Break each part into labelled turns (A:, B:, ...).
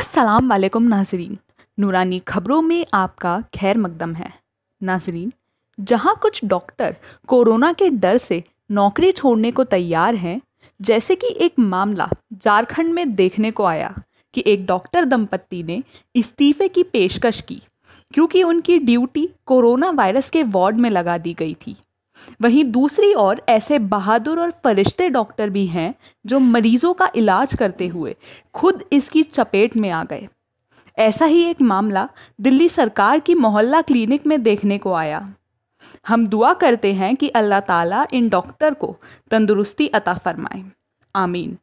A: अस्सलाम वालेकुम नाजरीन नूरानी खबरों में आपका खैर मकदम है नाजरीन जहां कुछ डॉक्टर कोरोना के डर से नौकरी छोड़ने को तैयार हैं जैसे कि एक मामला झारखंड में देखने को आया कि एक डॉक्टर दंपत्ति ने इस्तीफे की पेशकश की क्योंकि उनकी ड्यूटी कोरोना वायरस के वार्ड में लगा दी गई थी वहीं दूसरी ओर ऐसे बहादुर और फरिश्ते डॉक्टर भी हैं जो मरीजों का इलाज करते हुए खुद इसकी चपेट में आ गए ऐसा ही एक मामला दिल्ली सरकार की मोहल्ला क्लिनिक में देखने को आया हम दुआ करते हैं कि अल्लाह ताला इन डॉक्टर को तंदुरुस्ती अता फरमाए आमीन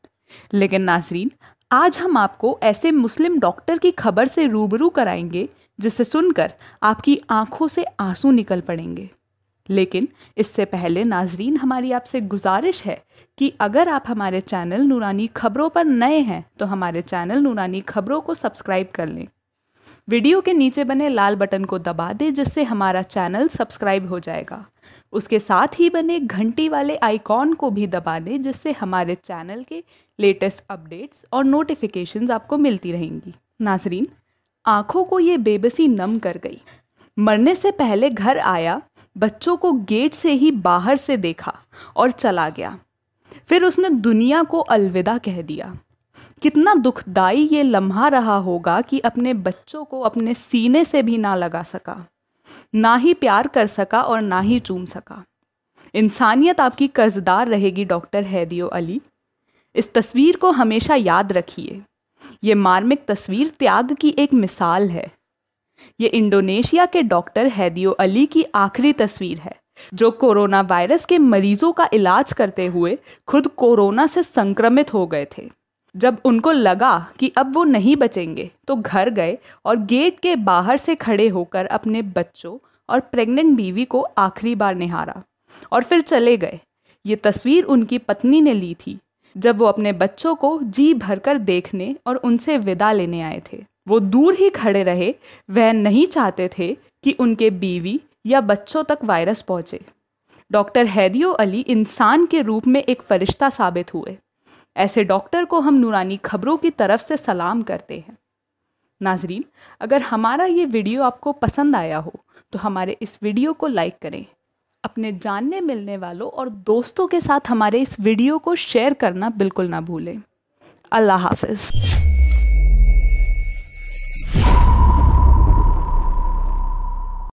A: लेकिन नाजरीन आज हम आपको ऐसे मुस्लिम डॉक्टर की खबर से रूबरू कराएंगे जिसे सुनकर आपकी आंखों से आंसू निकल पड़ेंगे लेकिन इससे पहले नाजरीन हमारी आपसे गुजारिश है कि अगर आप हमारे चैनल नूरानी खबरों पर नए हैं तो हमारे चैनल नूरानी खबरों को सब्सक्राइब कर लें वीडियो के नीचे बने लाल बटन को दबा दें जिससे हमारा चैनल सब्सक्राइब हो जाएगा उसके साथ ही बने घंटी वाले आइकॉन को भी दबा दें जिससे हमारे चैनल के लेटेस्ट अपडेट्स और नोटिफिकेशन आपको मिलती रहेंगी नाजरीन आँखों को ये बेबसी नम कर गई मरने से पहले घर आया बच्चों को गेट से ही बाहर से देखा और चला गया फिर उसने दुनिया को अलविदा कह दिया कितना दुखदाई ये लम्हा रहा होगा कि अपने बच्चों को अपने सीने से भी ना लगा सका ना ही प्यार कर सका और ना ही चूम सका इंसानियत आपकी कर्जदार रहेगी डॉक्टर हैदियो अली इस तस्वीर को हमेशा याद रखिए ये मार्मिक तस्वीर त्याग की एक मिसाल है ये इंडोनेशिया के डॉक्टर हैदियो अली की आखिरी तस्वीर है जो कोरोना वायरस के मरीजों का इलाज करते हुए खुद कोरोना से संक्रमित हो गए थे जब उनको लगा कि अब वो नहीं बचेंगे तो घर गए और गेट के बाहर से खड़े होकर अपने बच्चों और प्रेग्नेंट बीवी को आखिरी बार निहारा और फिर चले गए ये तस्वीर उनकी पत्नी ने ली थी जब वो अपने बच्चों को जी भरकर देखने और उनसे विदा लेने आए थे वो दूर ही खड़े रहे वह नहीं चाहते थे कि उनके बीवी या बच्चों तक वायरस पहुंचे डॉक्टर हैदियो अली इंसान के रूप में एक फरिश्ता साबित हुए ऐसे डॉक्टर को हम नूरानी खबरों की तरफ से सलाम करते हैं नाजरीन अगर हमारा ये वीडियो आपको पसंद आया हो तो हमारे इस वीडियो को लाइक करें अपने जानने मिलने वालों और दोस्तों के साथ हमारे इस वीडियो को शेयर करना बिल्कुल ना भूलें अल्लाह हाफिज़